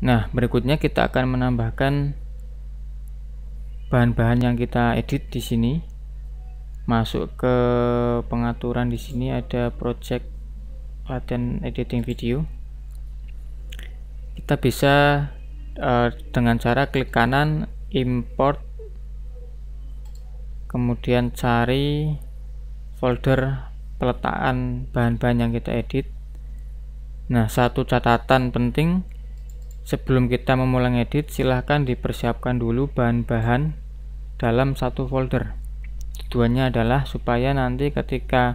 Nah, berikutnya kita akan menambahkan bahan-bahan yang kita edit di sini. Masuk ke pengaturan di sini ada project latihan editing video. Kita bisa uh, dengan cara klik kanan import kemudian cari folder peletakan bahan-bahan yang kita edit. Nah, satu catatan penting Sebelum kita memulai edit silahkan dipersiapkan dulu bahan-bahan dalam satu folder. Tujuannya adalah supaya nanti ketika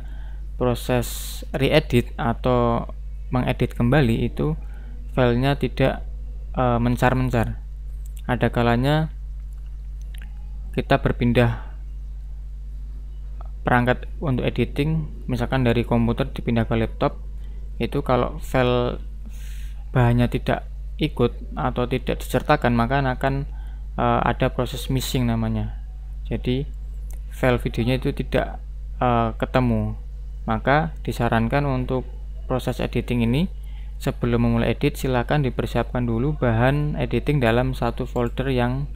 proses re-edit atau mengedit kembali itu filenya tidak e, mencar-mencar. Ada kalanya kita berpindah perangkat untuk editing, misalkan dari komputer dipindah ke laptop, itu kalau file bahannya tidak ikut atau tidak disertakan maka akan uh, ada proses missing namanya jadi file videonya itu tidak uh, ketemu maka disarankan untuk proses editing ini sebelum memulai edit silakan dipersiapkan dulu bahan editing dalam satu folder yang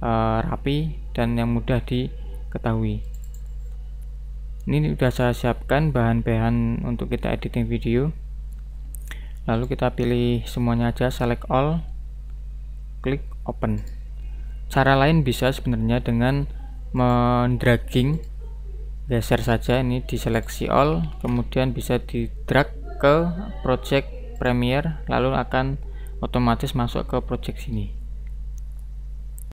uh, rapi dan yang mudah diketahui ini sudah saya siapkan bahan-bahan untuk kita editing video lalu kita pilih semuanya aja select all klik open cara lain bisa sebenarnya dengan mendragging geser saja ini diseleksi all kemudian bisa di drag ke project Premiere lalu akan otomatis masuk ke project sini